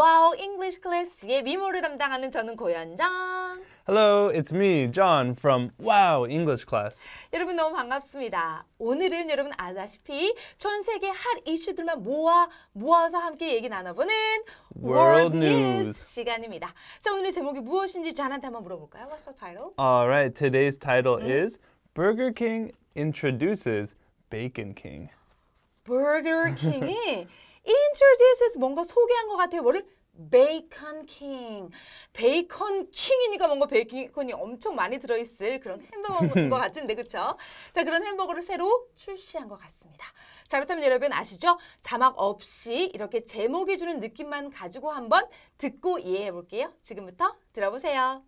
와우 English 클래스의 미모를 담당하는 저는 고현정. Hello, it's me, John from Wow English Class. 여러분 너무 반갑습니다. 오늘은 여러분 아다시피 전 세계 핫 이슈들만 모아 모아서 함께 얘기 나눠보는 World, World News. News 시간입니다. 자 오늘의 제목이 무엇인지 저한테 한번 물어볼까요? What's the title? Alright, today's title 음. is Burger King introduces Bacon King. Burger King이 introduces 뭔가 소개한 것 같아요. 뭐를? 베이컨 킹. 베이컨 킹이니까 뭔가 베이컨이 엄청 많이 들어있을 그런 음. 햄버거인 것 같은데, 그쵸? 자, 그런 햄버거를 새로 출시한 것 같습니다. 자, 그렇다면 여러분 아시죠? 자막 없이 이렇게 제목이 주는 느낌만 가지고 한번 듣고 이해해 볼게요. 지금부터 들어보세요.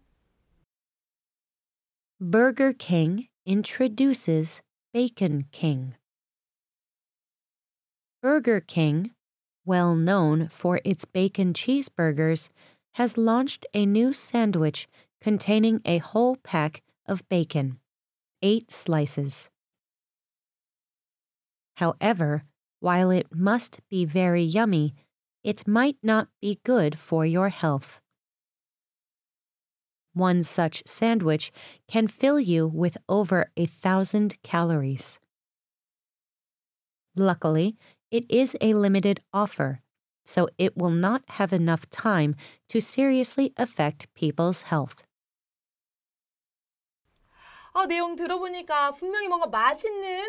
Burger King introduces Bacon King. Burger King well known for its bacon cheeseburgers, has launched a new sandwich containing a whole pack of bacon, eight slices. However, while it must be very yummy, it might not be good for your health. One such sandwich can fill you with over a thousand calories. Luckily, it is a limited offer, so it will not have enough time to seriously affect people's health. 아, 내용 들어보니까 분명히 뭔가 맛있는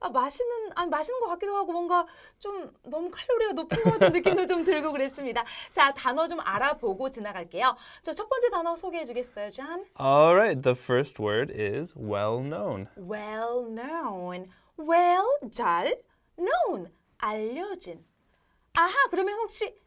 아, 맛있는 아니 맛있는 것 같기도 하고 뭔가 좀 너무 칼로리가 높은 것 같은 느낌도 좀 들고 그랬습니다. 자, 단어 좀 알아보고 지나갈게요. 저첫 번째 단어 소개해 주겠어요, John? All right, the first word is well known. Well known. Well 잘 known, 알려진. 아하, 그러면 혹시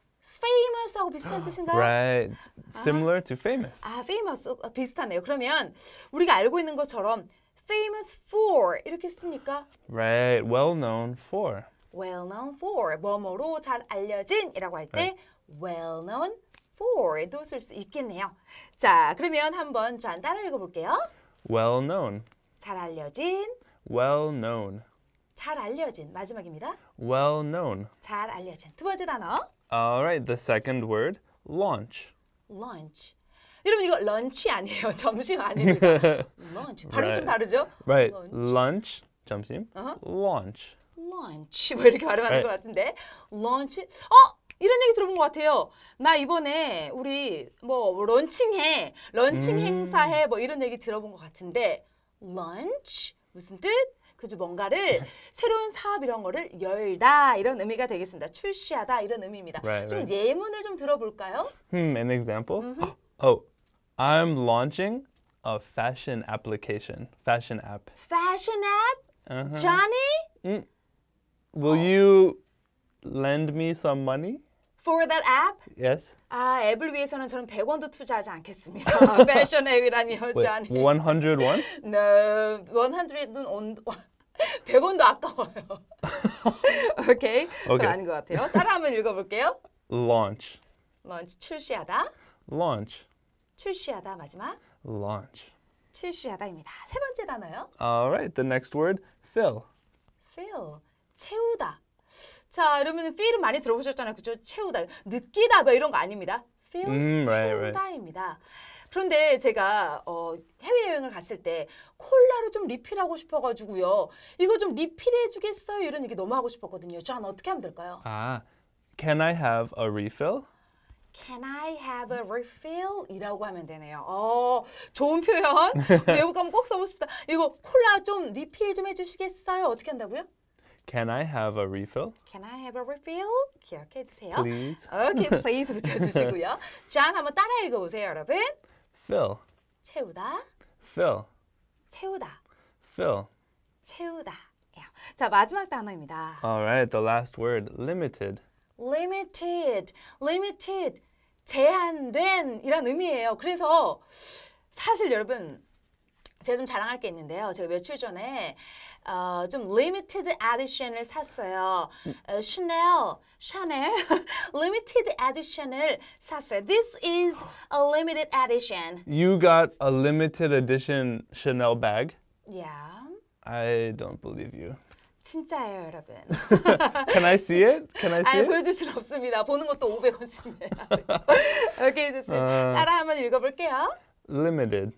famous하고 비슷한 뜻인가요? Right. Similar to famous. 아, famous. 어, 비슷하네요. 그러면 우리가 알고 있는 것처럼 famous for 이렇게 쓰니까 Right. Well known for. Well known for. 뭐뭐로 잘 알려진이라고 할때 right. well known for도 쓸 수 있겠네요. 자, 그러면 한번 전 따라 읽어 볼게요. Well known. 잘 알려진. Well known. 잘 알려진 마지막입니다. Well known. 잘 알려진 두 번째 단어. Alright, the second word, l u n c h l u n c h 여러분 이거 런치 아니에요. 점심 아닙니다. 런치. 발음 right. 좀 다르죠? Right. Lunch, lunch 점심. Uh-huh. l u n c h l u n c h 뭐 이렇게 발음하는 right. 것 같은데. l u n c h 어? 이런 얘기 들어본 것 같아요. 나 이번에 우리 뭐 런칭해, 런칭 음. 행사해 뭐 이런 얘기 들어본 것 같은데 lunch 무슨 뜻? 그죠? 뭔가를 새로운 사업 이런 거를 열다 이런 의미가 되겠습니다. 출시하다 이런 의미입니다. Right, 좀 right. 예문을 좀 들어볼까요? Hmm, an example. Mm-hmm. Oh, I'm launching a fashion application. Fashion app. Fashion app? Uh-huh. Johnny? Mm. Will oh. you lend me some money? for that app? Yes. 아, 앱을 위해서는 저는 100원도 투자하지 않겠습니다. 패션 앱이라니 여전히. 101? No, 100은 온... 100원도 아까워요. 오케이, okay. okay. 아닌 것 같아요. 따라 한번 읽어볼게요. Launch. Launch, 출시하다. Launch. 출시하다, 마지막. Launch. 출시하다입니다. 세 번째 단어요. Alright, the next word, fill. Fill, 채우다. 자, 이러면 feel은 많이 들어보셨잖아요. 그죠? 채우다, 느끼다 뭐 이런 거 아닙니다. feel, 음, 채우다입니다. Right. 그런데 제가 어, 해외여행을 갔을 때콜라를좀 리필하고 싶어가지고요. 이거 좀 리필해 주겠어요? 이런 얘기 너무 하고 싶었거든요. 저는 어떻게 하면 될까요? 아, can I have a refill? Can I have a refill? 이라고 하면 되네요. 어, 좋은 표현. 외국 가면 꼭 써보고 싶다. 이거 콜라 좀 리필 좀 해주시겠어요? 어떻게 한다고요? Can I have a refill? Can I have a refill? 기억해 주세요. Please. Okay, please 붙여주시고요. j 한번 따라 읽어보세요, 여러분. Fill. 채우다. Fill. 채우다. Fill. 채우다. 자, 마지막 단어입니다. Alright, the last word, limited. Limited, limited, 제한된 이런 의미예요. 그래서 사실 여러분 제가 좀 자랑할 게 있는데요. 제가 며칠 전에 어, 좀 리미티드 에디션을 샀어요. 어, 샤넬, 샤넬 리미티드 에디션을 샀어요. This is a limited edition. You got a limited edition Chanel bag? Yeah. I don't believe you. 진짜예요, 여러분. Can I see it? Can I see 아니, it? 보여줄 순 없습니다. 보는 것도 500원씩이네요. 오케이, 됐어요. 따라 한번 읽어볼게요. Limited.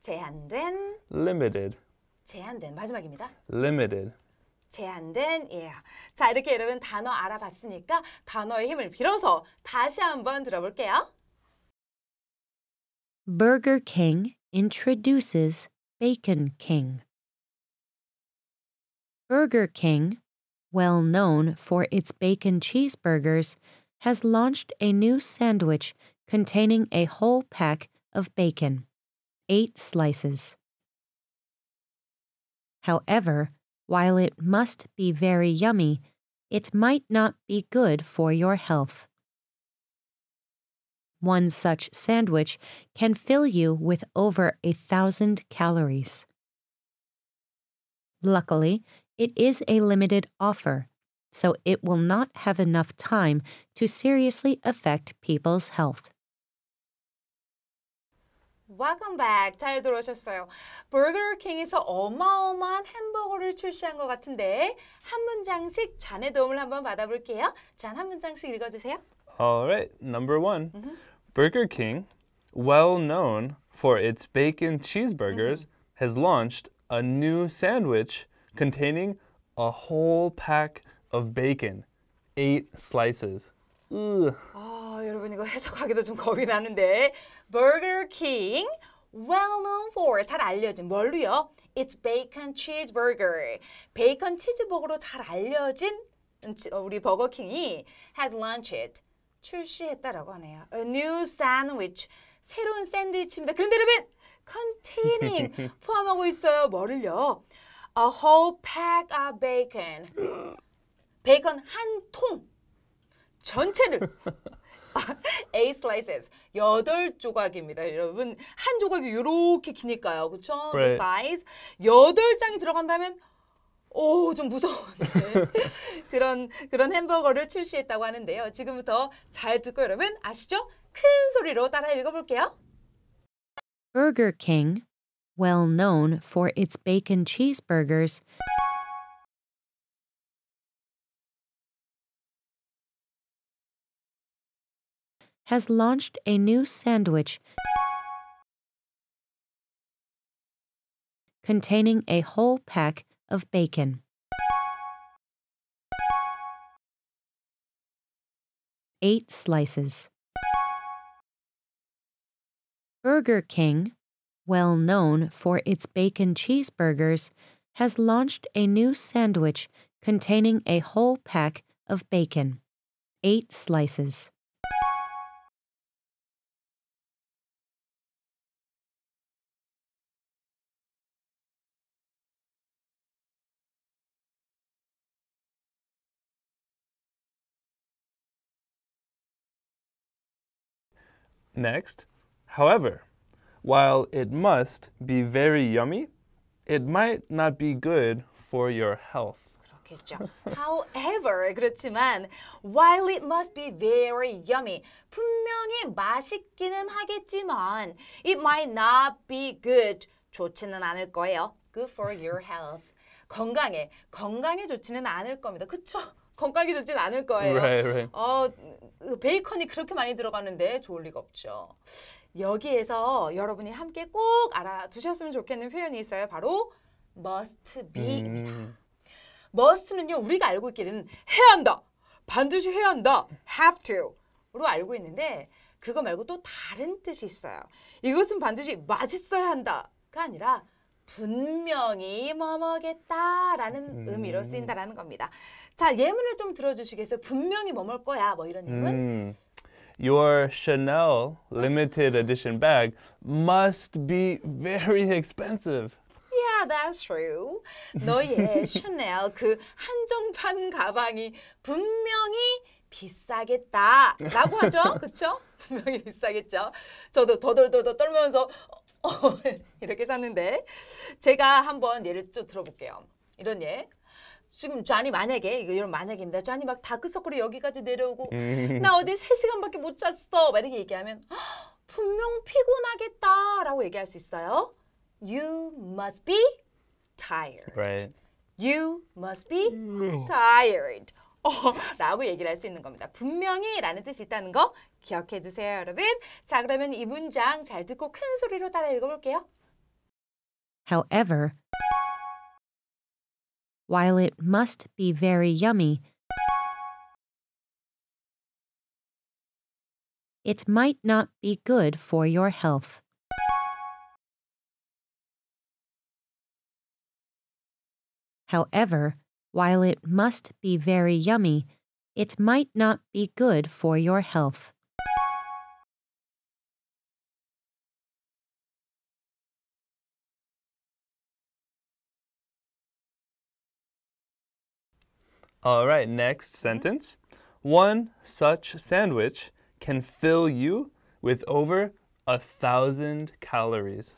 제한된. Limited. 제한된 마지막입니다. limited. 제한된 예. Yeah. 자, 이렇게 여러분 단어 알아봤으니까 단어의 힘을 빌어서 다시 한번 들어볼게요. Burger King introduces Bacon King. Burger King, well known for its bacon cheeseburgers, has launched a new sandwich containing a whole pack of bacon, eight slices. However, while it must be very yummy, it might not be good for your health. One such sandwich can fill you with over a thousand calories. Luckily, it is a limited offer, so it will not have enough time to seriously affect people's health. Welcome back. 잘 들어오셨어요. 버거킹에서 어마어마한 햄버거를 출시한 것 같은데 한 문장씩 잔의 도움을 한번 받아볼게요. 잔한 문장씩 읽어주세요. a l right. Number one. Mm -hmm. Burger King, well known for its bacon cheeseburgers, mm -hmm. has launched a new sandwich containing a whole pack of bacon, eight slices. Ugh. Oh. 여러분 이거 해석하기도 좀 겁이 나는데 Burger King well known for 잘 알려진 뭘로요? It's bacon cheeseburger. 베이컨 치즈버거로 잘 알려진 우리 버거킹이 has launched 출시했다라고 하네요. A new sandwich 새로운 샌드위치입니다. 그런데 여러분 containing 포함하고 있어요. 뭐를요? A whole pack of bacon. 베이컨 한 통 전체를 A slices 여덟 조각입니다, 여러분. 한 조각이 이렇게 기니까요, 그렇죠? Right. size 여덟 장이 들어간다면 오, 좀무서운 그런, 그런 햄버거를 출시했다고 하는데요. 지금부터 잘 듣고 여러분 아시죠? 큰 소리로 따라 읽어볼게요. Burger King, well known for its bacon cheeseburgers, has launched a new sandwich containing a whole pack of bacon. 8 slices. Burger King, well known for its bacon cheeseburgers, has launched a new sandwich containing a whole pack of bacon. 8 slices. Next, however, while it must be very yummy, it might not be good for your health. However, 그렇지만 while it must be very yummy, 분명히 맛있기는 하겠지만 it might not be good, 좋지는 않을 거예요. Good for your health. 건강에, 건강에 좋지는 않을 겁니다. 그렇죠. 건강이 좋진 않을 거예요. Right, right. 어, 그 베이컨이 그렇게 많이 들어가는데 좋을 리가 없죠. 여기에서 여러분이 함께 꼭 알아두셨으면 좋겠는 표현이 있어요. 바로 must be입니다. 음. must는요, 우리가 알고 있기는 해야 한다, 반드시 해야 한다, have to로 알고 있는데 그거 말고 또 다른 뜻이 있어요. 이것은 반드시 맛있어야 한다가 아니라 분명히 뭐 먹겠다라는 음. 의미로 쓰인다라는 겁니다. 자, 예문을 좀 들어주시겠어요? 분명히 머물 거야. 뭐 이런 예문. 음. Your Chanel limited edition bag must be very expensive. Yeah, that's true. 너의 샤넬 그 한정판 가방이 분명히 비싸겠다라고 하죠. 그렇죠? 분명히 비싸겠죠. 저도 더덜더덜 떨면서 어, 이렇게 샀는데 제가 한번 예를 좀 들어볼게요. 이런 예. 지금 쟈니 만약에 이거 여러분 만약입니다. 쟈니 막 다크서클이 여기까지 내려오고 음. 나 어제 세시간밖에못 잤어. 막 이렇게 얘기하면 분명 피곤하겠다라고 얘기할 수 있어요. You must be tired. Right. You must be 음. tired. 어, 라고 얘기를 할 수 있는 겁니다. 분명히 라는 뜻이 있다는 거 기억해 주세요, 여러분. 자, 그러면 이 문장 잘 듣고 큰 소리로 따라 읽어볼게요. However, while it must be very yummy, it might not be good for your health. However, while it must be very yummy, it might not be good for your health. All right, next sentence. One such sandwich can fill you with over a thousand calories.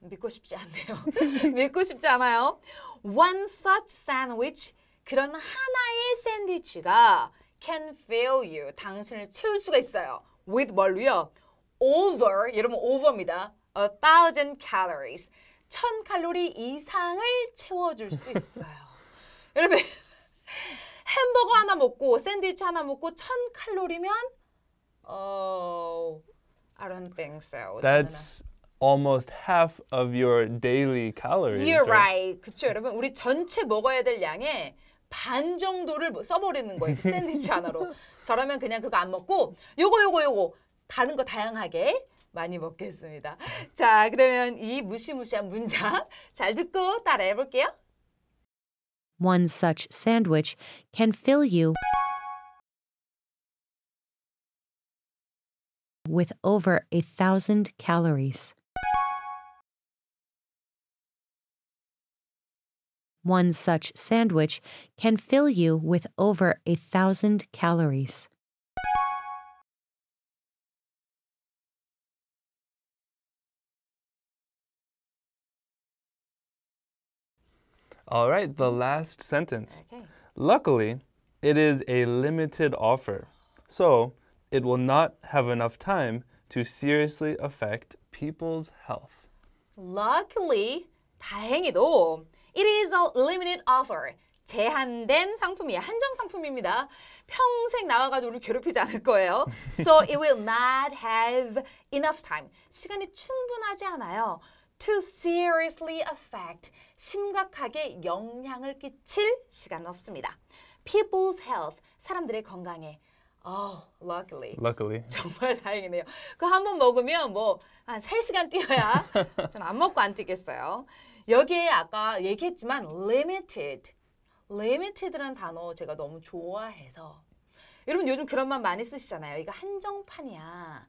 믿고 싶지 않네요. 믿고 싶지 않아요. One such sandwich, 그런 하나의 샌드위치가 can fill you, 당신을 채울 수가 있어요. With 뭘로요? Over, 여러분 over입니다. A thousand calories, 천 칼로리 이상을 채워줄 수 있어요. 여러분. 햄버거 하나 먹고 샌드위치 하나 먹고 천칼로리면어 I don't think so. That's almost half of your daily calories. You're right. 그렇죠, 여러분. 우리 전체 먹어야 될 양의 반 정도를 뭐 써버리는 거예요. 그 샌드위치 하나로. 저라면 그냥 그거 안 먹고 요거 요거 요거 다른 거 다양하게 많이 먹겠습니다. 자, 그러면 이 무시무시한 문장 잘 듣고 따라해 볼게요. One such sandwich can fill you with over a thousand calories. One such sandwich can fill you with over a thousand calories. All right, the last sentence. Okay. Luckily, it is a limited offer, so it will not have enough time to seriously affect people's health. Luckily, 다행히도 it is a limited offer. 제한된 상품이야. 한정 상품입니다. 평생 나와가지고 우리 괴롭히지 않을 거예요. So it will not have enough time. 시간이 충분하지 않아요. to seriously affect 심각하게 영향을 끼칠 시간 없습니다. people's health 사람들의 건강에 Oh, luckily. Luckily. 정말 다행이네요. 그 한 번 먹으면 뭐한 3시간 뛰어야 전 안 먹고 안 뛰겠어요. 여기에 아까 얘기했지만 limited. limited라는 단어 제가 너무 좋아해서 여러분 요즘 그런 말 많이 쓰시잖아요. 이거 한정판이야.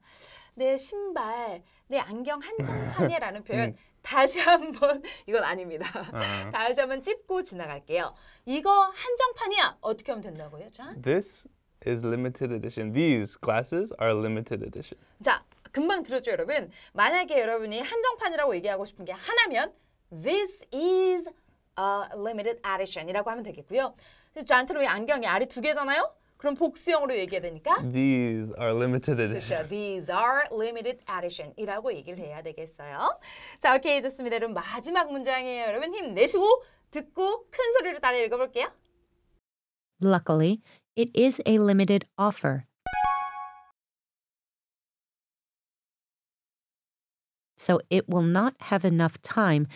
내 신발, 내 안경 한정판에라는 네. 표현 음. 다시 한번 이건 아닙니다. u 아. 다시 한번 찝고 지나갈게요. 이거 한정판이야. 어떻게 하면 된다고요, 전? This is limited edition. These glasses are limited edition. 자, 금방 들었죠, 여러분? 만약에 여러분이 한정판이라고 얘기하고 싶은 게 하나면 This is a limited edition이라고 하면 되겠고요. 저한테는 이 안경이 알이 두 개잖아요. 그럼 복수형으로 얘기해야 되니까 These are limited edition. 그렇죠. These are limited edition이라고 얘기를 해야 되겠어요. 자, 오케이 좋습니다. 여러분 마지막 문장이에요. 여러분 힘내시고 듣고 큰 소리로 따라 읽어볼게요. Luckily, it is a limited offer. So it will not have enough time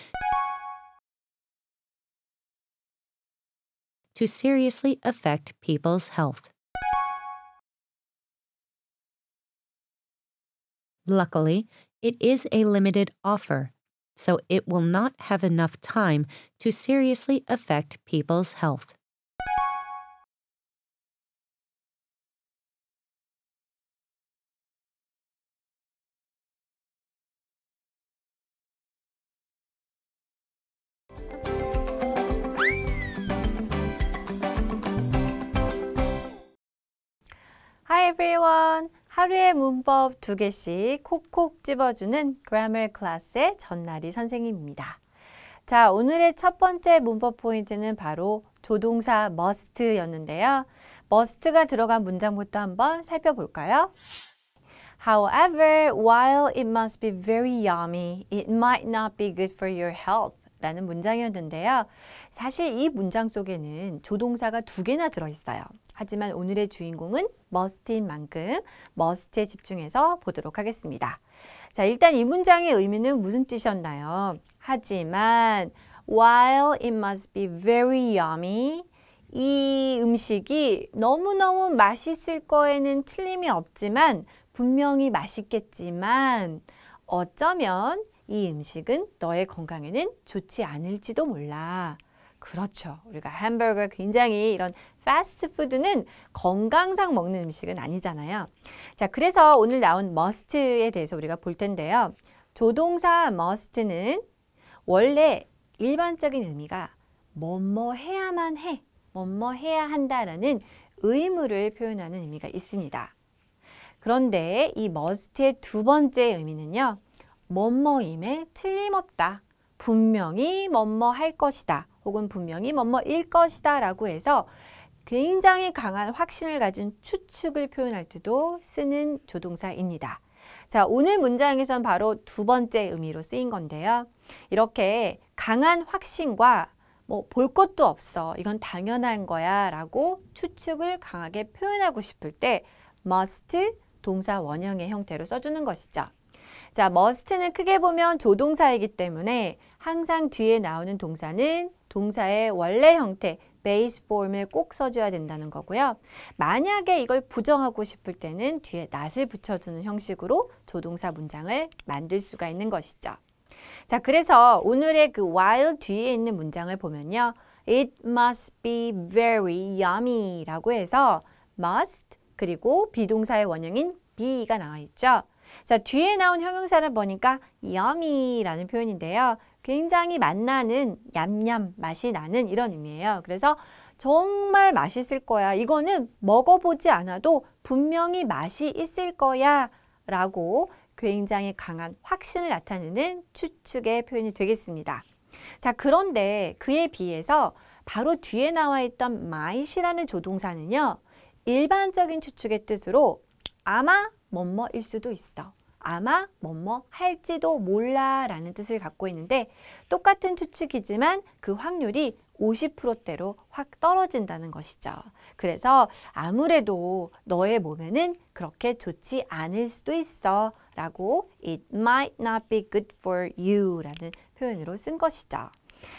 to seriously affect people's health. Luckily, it is a limited offer, so it will not have enough time to seriously affect people's health. Hi everyone! 하루에 문법 두 개씩 콕콕 집어주는 Grammar 클래스의 전나리 선생님입니다. 자, 오늘의 첫 번째 문법 포인트는 바로 조동사 must였는데요. must가 들어간 문장부터 한번 살펴볼까요? However, while it must be very yummy, it might not be good for your health. 라는 문장이었는데요. 사실 이 문장 속에는 조동사가 두 개나 들어있어요. 하지만 오늘의 주인공은 머스트인 만큼 머스트에 집중해서 보도록 하겠습니다. 자, 일단 이 문장의 의미는 무슨 뜻이었나요? 하지만 while it must be very yummy 이 음식이 너무너무 맛있을 거에는 틀림이 없지만 분명히 맛있겠지만 어쩌면 이 음식은 너의 건강에는 좋지 않을지도 몰라. 그렇죠. 우리가 햄버거 굉장히 이런 파스트푸드는 건강상 먹는 음식은 아니잖아요. 자, 그래서 오늘 나온 머스트에 대해서 우리가 볼 텐데요. 조동사 머스트는 원래 일반적인 의미가 뭐 뭐 해야만 해, 뭐 뭐 해야 한다라는 의무를 표현하는 의미가 있습니다. 그런데 이머스트의두 번째 의미는요. 뭐뭐임에 틀림없다. 분명히 뭐 뭐 할 것이다. 혹은 분명히 뭐뭐일 것이다 라고 해서 굉장히 강한 확신을 가진 추측을 표현할 때도 쓰는 조동사입니다. 자, 오늘 문장에선 바로 두 번째 의미로 쓰인 건데요. 이렇게 강한 확신과 뭐 볼 것도 없어. 이건 당연한 거야. 라고 추측을 강하게 표현하고 싶을 때 must 동사 원형의 형태로 써주는 것이죠. 자, must는 크게 보면 조동사이기 때문에 항상 뒤에 나오는 동사는 동사의 원래 형태, base form을 꼭 써줘야 된다는 거고요. 만약에 이걸 부정하고 싶을 때는 뒤에 not을 붙여주는 형식으로 조동사 문장을 만들 수가 있는 것이죠. 자, 그래서 오늘의 그 while 뒤에 있는 문장을 보면요. It must be very yummy 라고 해서 must 그리고 비동사의 원형인 be가 나와 있죠. 자, 뒤에 나온 형용사를 보니까 yummy 라는 표현인데요. 굉장히 맛나는 얌얌 맛이 나는 이런 의미예요. 그래서 정말 맛있을 거야. 이거는 먹어보지 않아도 분명히 맛이 있을 거야 라고 굉장히 강한 확신을 나타내는 추측의 표현이 되겠습니다. 자, 그런데 그에 비해서 바로 뒤에 나와 있던 마이라는 조동사는요. 일반적인 추측의 뜻으로 아마 뭐뭐일 수도 있어. 아마 뭐뭐 할지도 몰라 라는 뜻을 갖고 있는데 똑같은 추측이지만 그 확률이 50%대로 확 떨어진다는 것이죠. 그래서 아무래도 너의 몸에는 그렇게 좋지 않을 수도 있어 라고 it might not be good for you 라는 표현으로 쓴 것이죠.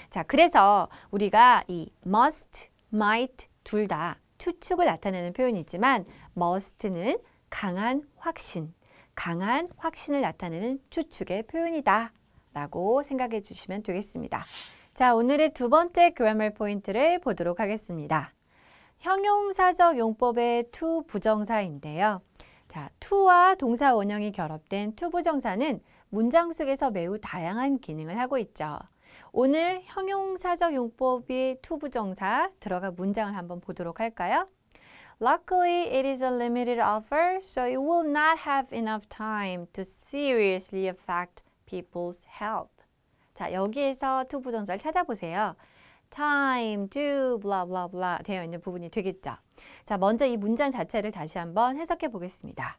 자, 그래서 우리가 이 must, might 둘 다 추측을 나타내는 표현이지만 must는 강한 확신, 강한 확신을 나타내는 추측의 표현이다 라고 생각해 주시면 되겠습니다. 자, 오늘의 두 번째 그래머 포인트를 보도록 하겠습니다. 형용사적 용법의 to 부정사인데요. 자, to와 동사 원형이 결합된 to 부정사는 문장 속에서 매우 다양한 기능을 하고 있죠. 오늘 형용사적 용법의 to 부정사 들어가 문장을 한번 보도록 할까요? Luckily, it is a limited offer, so you will not have enough time to seriously affect people's health. 자, 여기에서 to 부정절 찾아보세요. time, do, blah, blah, blah 되어 있는 부분이 되겠죠. 자, 먼저 이 문장 자체를 다시 한번 해석해 보겠습니다.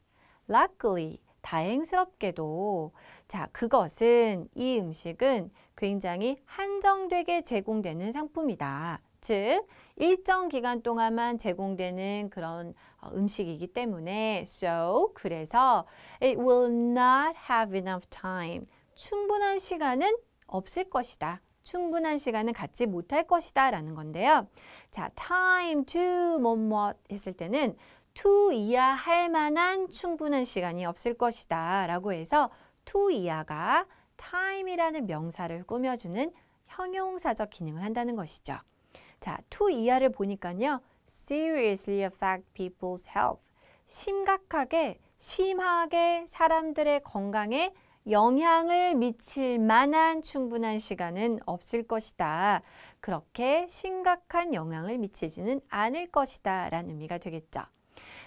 Luckily, 다행스럽게도 자, 그것은 이 음식은 굉장히 한정되게 제공되는 상품이다. 즉 일정 기간 동안만 제공되는 그런 어, 음식이기 때문에 so 그래서 it will not have enough time 충분한 시간은 없을 것이다. 충분한 시간은 갖지 못할 것이다 라는 건데요. 자, time to 뭐뭐 뭐 했을 때는 to 이하 할 만한 충분한 시간이 없을 것이다 라고 해서 to 이하가 time이라는 명사를 꾸며주는 형용사적 기능을 한다는 것이죠. 자, to 이하를 보니까요. seriously affect people's health. 심각하게, 심하게 사람들의 건강에 영향을 미칠 만한 충분한 시간은 없을 것이다. 그렇게 심각한 영향을 미치지는 않을 것이다. 라는 의미가 되겠죠.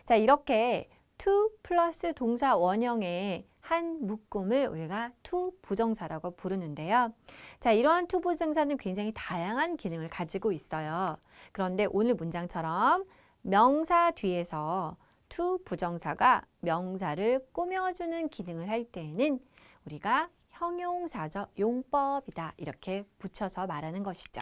자, 이렇게 to 플러스 동사 원형에 한 묶음을 우리가 투부정사라고 부르는데요. 자, 이러한 투부정사는 굉장히 다양한 기능을 가지고 있어요. 그런데 오늘 문장처럼 명사 뒤에서 투부정사가 명사를 꾸며주는 기능을 할 때에는 우리가 형용사적 용법이다 이렇게 붙여서 말하는 것이죠.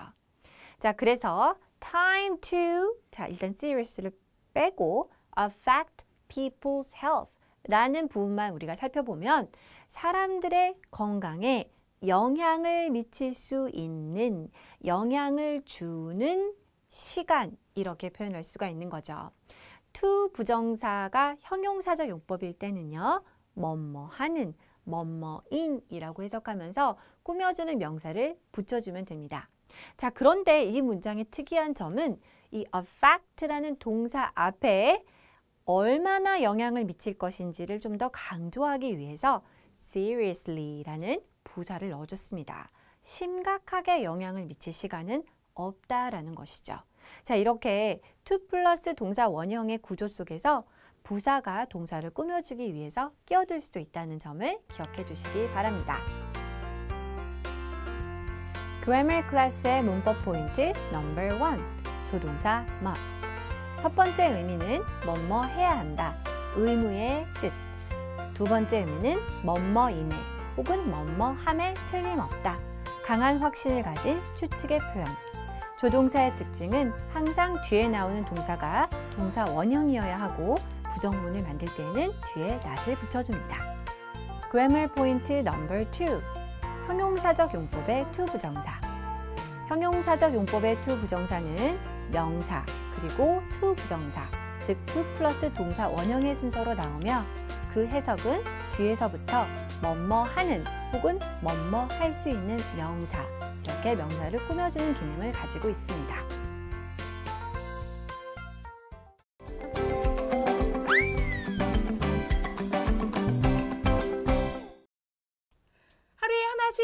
자, 그래서 time to 자 일단 serious를 빼고 affect people's health 라는 부분만 우리가 살펴보면 사람들의 건강에 영향을 미칠 수 있는 영향을 주는 시간 이렇게 표현할 수가 있는 거죠. to 부정사가 형용사적 용법일 때는요. 뭐뭐하는, 뭐뭐인이라고 해석하면서 꾸며주는 명사를 붙여주면 됩니다. 자, 그런데 이 문장의 특이한 점은 이 affect라는 동사 앞에 얼마나 영향을 미칠 것인지를 좀 더 강조하기 위해서 seriously라는 부사를 넣어줬습니다. 심각하게 영향을 미칠 시간은 없다라는 것이죠. 자, 이렇게 to 플러스 동사 원형의 구조 속에서 부사가 동사를 꾸며주기 위해서 끼어들 수도 있다는 점을 기억해 주시기 바랍니다. Grammar 클래스의 문법 포인트 넘버 1. 조동사 must. 첫 번째 의미는 뭐뭐 해야 한다. 의무의 뜻. 두 번째 의미는 뭐뭐임에 혹은 뭐뭐함에 틀림없다. 강한 확신을 가진 추측의 표현. 조동사의 특징은 항상 뒤에 나오는 동사가 동사 원형이어야 하고 부정문을 만들 때는 뒤에 낫을 붙여줍니다. Grammar point n 포인트 넘버 2. 형용사적 용법의 to 부정사. 형용사적 용법의 to 부정사는 명사, 그리고 to 부정사, 즉 to 플러스 동사 원형의 순서로 나오며 그 해석은 뒤에서부터 뭐뭐 하는 혹은 뭐뭐 할수 있는 명사 이렇게 명사를 꾸며주는 기능을 가지고 있습니다.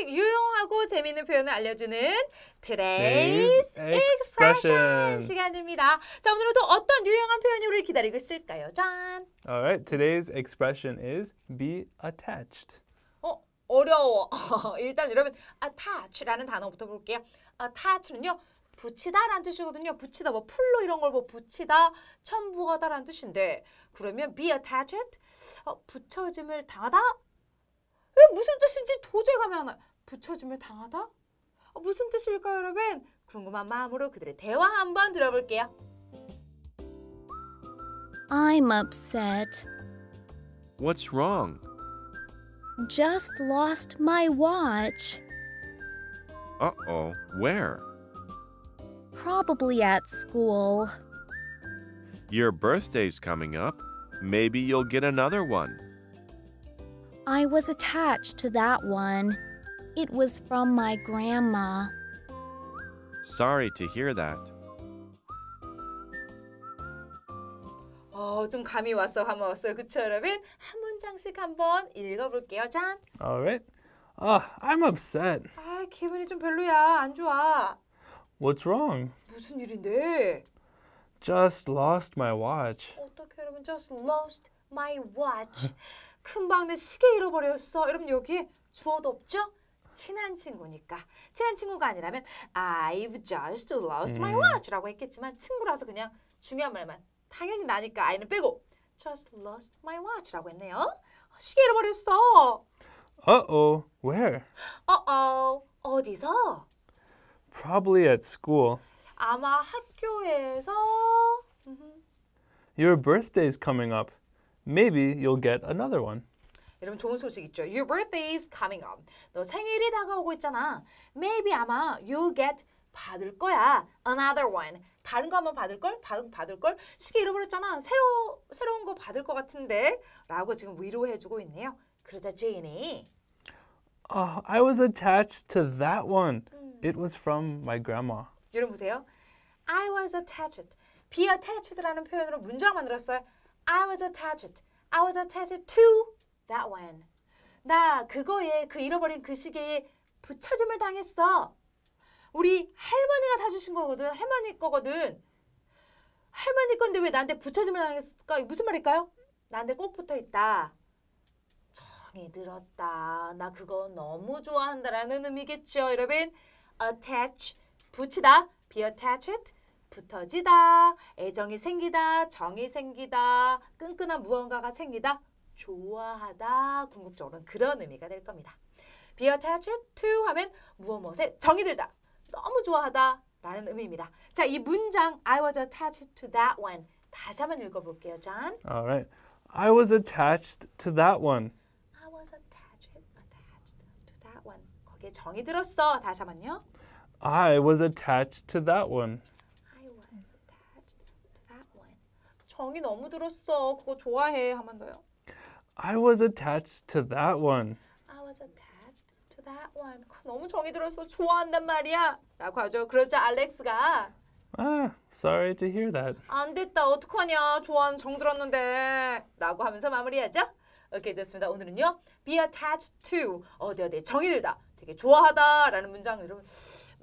아직 유용하고 재미있는 표현을 알려주는 트레이스 익스프레션 시간입니다. 자, 오늘은 어떤 유용한 표현이 우리를 기다리고 있을까요? 짠! Alright, today's expression is be attached. 어, 어려워. 일단 여러분, attach라는 단어부터 볼게요. attach는요. 붙이다라는 뜻이거든요. 붙이다, 뭐 풀로 이런 걸 뭐 붙이다, 첨부하다라는 뜻인데 그러면 be attached? 어, 붙여짐을 당하다? 왜 무슨 뜻인지 도저히 가면 안 와요. 당하다 당하다? 무슨 뜻일까요, 여러분? 궁금한 마음으로 그들의 대화 한번 들어볼게요. I'm upset. What's wrong? Just lost my watch. Uh-oh. Where? Probably at school. Your birthday's coming up. Maybe you'll get another one. I was attached to that one. It was from my grandma. Sorry to hear that. 어, 좀 감이 왔어, 감이 왔어요. 그쵸, 여러분? 한 문장씩 한번 읽어볼게요, 짠. Alright. Uh, I'm upset. 아, 기분이 좀 별로야. 안 좋아. What's wrong? 무슨 일인데? Just lost my watch. 어떻게 여러분 just lost my watch. 금방 내 시계 잃어버렸어. 여러분 여기에 주어도 없죠? 친한 친구니까 친한 친구가 아니라면 I've just lost my watch라고 했겠지만 친구라서 그냥 중요한 말만 당연히 나니까 I는 빼고 just lost my watch라고 했네요. 시계 잃어버렸어. Uh-oh. Where? Uh-oh. 어디서? Probably at school. 아마 학교에서. Your birthday's i coming up. Maybe you'll get another one. 여러분 좋은 소식 있죠? Your birthday is coming up. 너 생일이 다가오고 있잖아. Maybe 아마 you'll get 받을 거야. Another one. 다른 거 한번 받을 걸? 받, 받을 걸? 시계 잃어버렸잖아. 새로, 새로운 거 받을 것 같은데. 라고 지금 위로해주고 있네요. 그러자 제인이 uh, I was attached to that one. 음. It was from my grandma. 여러분 보세요. I was attached. be attached라는 표현으로 문장을 만들었어요. I was attached. I was attached to that one. 나 그거에 그 잃어버린 그 시계에 부처짐을 당했어. 우리 할머니가 사주신 거거든. 할머니 거거든. 할머니 건데 왜 나한테 부처짐을 당했을까? 무슨 말일까요? 나한테 꼭 붙어있다. 정이 들었다. 나 그거 너무 좋아한다라는 의미겠죠. 여러분, attach, 붙이다. be attached, 붙어지다. 애정이 생기다. 정이 생기다. 끈끈한 무언가가 생기다. 좋아하다, 궁극적으로는 그런 의미가 될 겁니다. be attached to 하면 무엇 무엇에 정이 들다, 너무 좋아하다 라는 의미입니다. 자, 이 문장 I was attached to that one 다시 한 번 읽어볼게요, John. Alright, I was attached to that one. I was attached, attached to that one. 거기에 정이 들었어. 다시 한번요. I was attached to that one. I was attached to that one. 정이 너무 들었어. 그거 좋아해. 한 번 더요. I was attached to that one. I was attached to that one. 그 너무 정이 들어서 좋아한단 말이야. 라고 하죠. 그러자 알렉스가 아, sorry to hear that. 안 됐다. 어떡하냐. 좋아하는 정 들었는데. 라고 하면서 마무리하죠. 오케이, 됐습니다. 오늘은요. be attached to. 어디 어디 정이 들다. 되게 좋아하다. 라는 문장 여러분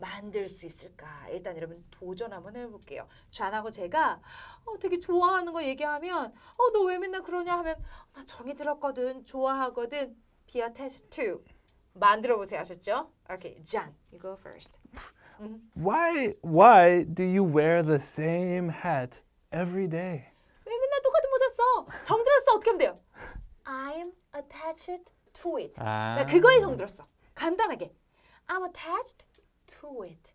만들 수 있을까? 일단 여러분 도전 한번 해볼게요. 좌하고 제가 어, 되게 좋아하는 거 얘기하면 어, 너왜 맨날 그러냐 하면 나 아, 정이 들었거든, 좋아하거든. 비아 테스트 만들어 보세요. 아셨죠? Okay, j you go first. 음. Why why do you wear the same hat every day? 왜 맨날 똑같은 모자 써? 정 들었어. 어떻게 하면 돼요? I'm attached to it. 아. 나 그거에 정 들었어. 간단하게. I'm attached to it.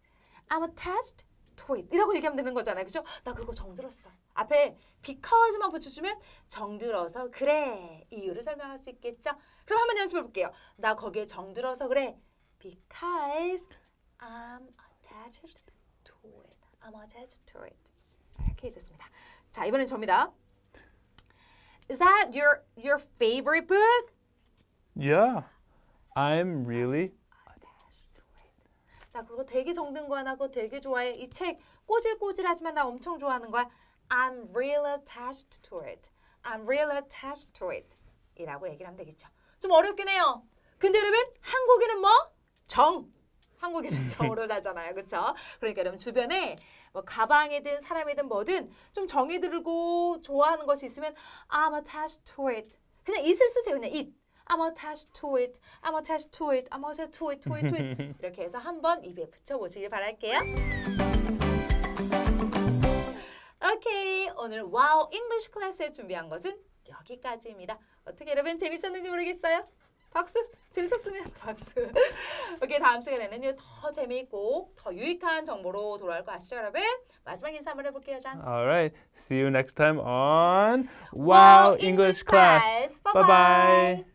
I'm attached to it. 이라고 얘기하면 되는 거잖아요. 그죠? 나 그거 정들었어. 앞에 because만 붙여주면 정들어서 그래. 이유를 설명할 수 있겠죠? 그럼 한번 연습해 볼게요. 나 거기에 정들어서 그래. Because I'm attached to it. I'm attached to it. 이렇게 됐습니다. 자, 이번엔 접니다. Is that your your favorite book? Yeah. I'm really 나 그거 되게 정등관하고 되게 좋아해. 이 책 꼬질꼬질하지만 나 엄청 좋아하는 거야. I'm real attached to it. I'm real attached to it. 이라고 얘기를 하면 되겠죠. 좀 어렵긴 해요. 근데 여러분 한국인은 뭐? 정! 한국인은 음. 정으로 자잖아요. 그렇 그러니까 여러분 주변에 뭐 가방이든 사람이든 뭐든 좀 정이 들고 좋아하는 것이 있으면 I'm attached to it. 그냥 it을 쓰세요. 그냥 it. I'm attached to it. I'm attached to it. I'm attached to it. To it. To it. 이렇게 해서 한번 입에 붙여보시길 바랄게요. 오케이. 오늘 와우 잉글리시 클래스에 준비한 것은 여기까지입니다. 어떻게 여러분 재밌었는지 모르겠어요? 박수! 재밌었으면 박수! 오케이 다음 시간에는요 더 재미있고 더 유익한 정보로 돌아올 거 아시죠 여러분? 마지막 인사 한번 해볼게요 잔 Alright, see you next time on Wow English Class! Bye bye!